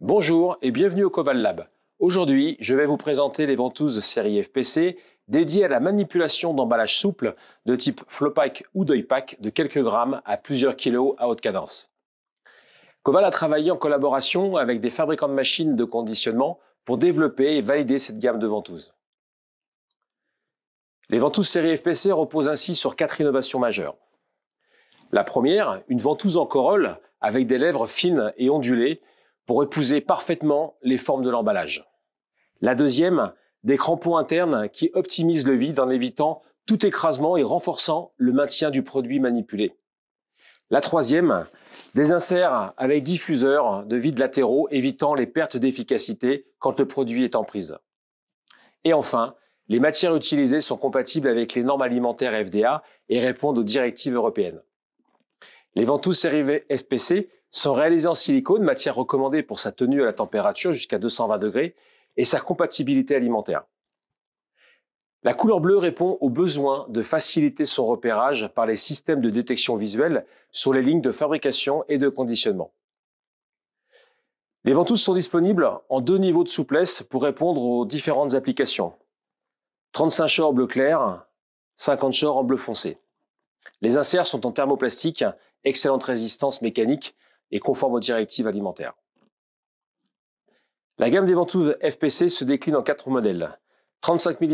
Bonjour et bienvenue au Koval Lab. Aujourd'hui, je vais vous présenter les ventouses série FPC dédiées à la manipulation d'emballages souples de type Flowpack ou deuil de quelques grammes à plusieurs kilos à haute cadence. Koval a travaillé en collaboration avec des fabricants de machines de conditionnement pour développer et valider cette gamme de ventouses. Les ventouses série FPC reposent ainsi sur quatre innovations majeures. La première, une ventouse en corolle avec des lèvres fines et ondulées pour épouser parfaitement les formes de l'emballage. La deuxième, des crampons internes qui optimisent le vide en évitant tout écrasement et renforçant le maintien du produit manipulé. La troisième, des inserts avec diffuseurs de vide latéraux évitant les pertes d'efficacité quand le produit est en prise. Et enfin, les matières utilisées sont compatibles avec les normes alimentaires FDA et répondent aux directives européennes. Les ventouses série FPC sont réalisés en silicone, matière recommandée pour sa tenue à la température jusqu'à 220 degrés et sa compatibilité alimentaire. La couleur bleue répond au besoin de faciliter son repérage par les systèmes de détection visuelle sur les lignes de fabrication et de conditionnement. Les ventouses sont disponibles en deux niveaux de souplesse pour répondre aux différentes applications. 35 shorts bleu clair, 50 shorts en bleu foncé. Les inserts sont en thermoplastique, excellente résistance mécanique et conforme aux directives alimentaires. La gamme des ventouses FPC se décline en quatre modèles. 35 mm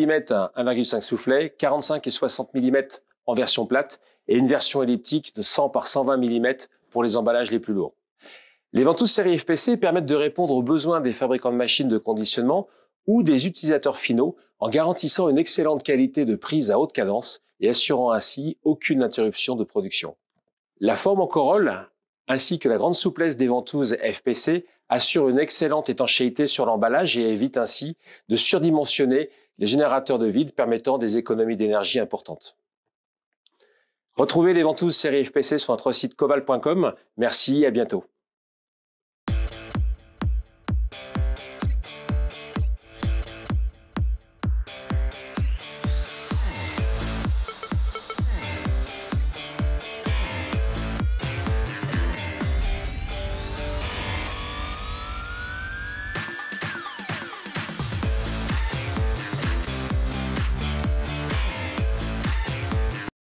1,5 soufflet, 45 et 60 mm en version plate et une version elliptique de 100 par 120 mm pour les emballages les plus lourds. Les ventouses série FPC permettent de répondre aux besoins des fabricants de machines de conditionnement ou des utilisateurs finaux en garantissant une excellente qualité de prise à haute cadence et assurant ainsi aucune interruption de production. La forme en corolle ainsi que la grande souplesse des ventouses FPC assure une excellente étanchéité sur l'emballage et évite ainsi de surdimensionner les générateurs de vide permettant des économies d'énergie importantes. Retrouvez les ventouses série FPC sur notre site coval.com. Merci et à bientôt.